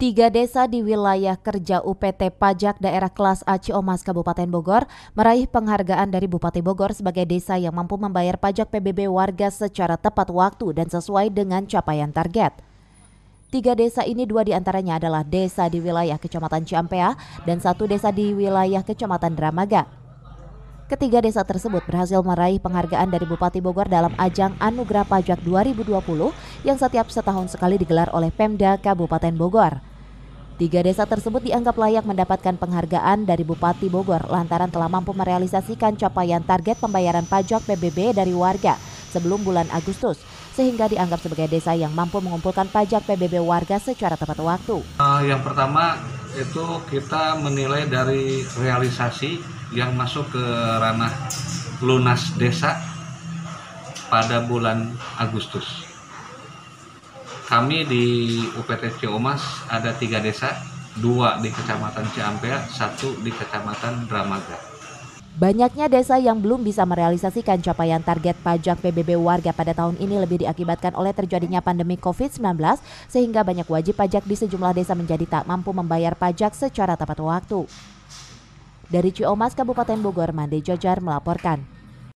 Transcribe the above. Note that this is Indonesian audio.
Tiga desa di wilayah kerja UPT Pajak Daerah Kelas A Ciomas Kabupaten Bogor meraih penghargaan dari Bupati Bogor sebagai desa yang mampu membayar pajak PBB warga secara tepat waktu dan sesuai dengan capaian target. Tiga desa ini dua diantaranya adalah desa di wilayah Kecamatan Ciampea dan satu desa di wilayah Kecamatan Dramaga. Ketiga desa tersebut berhasil meraih penghargaan dari Bupati Bogor dalam ajang Anugerah Pajak 2020 yang setiap setahun sekali digelar oleh Pemda Kabupaten Bogor. Tiga desa tersebut dianggap layak mendapatkan penghargaan dari Bupati Bogor lantaran telah mampu merealisasikan capaian target pembayaran pajak PBB dari warga sebelum bulan Agustus, sehingga dianggap sebagai desa yang mampu mengumpulkan pajak PBB warga secara tepat waktu. Eh, yang pertama itu kita menilai dari realisasi yang masuk ke ranah lunas desa pada bulan Agustus kami di UPT Ciumas ada tiga desa, dua di Kecamatan Ciampea, satu di Kecamatan Dramaga. Banyaknya desa yang belum bisa merealisasikan capaian target pajak PBB warga pada tahun ini lebih diakibatkan oleh terjadinya pandemi COVID-19 sehingga banyak wajib pajak di sejumlah desa menjadi tak mampu membayar pajak secara tepat waktu. Dari Ciomas, Kabupaten Bogor, Mande Jojar melaporkan.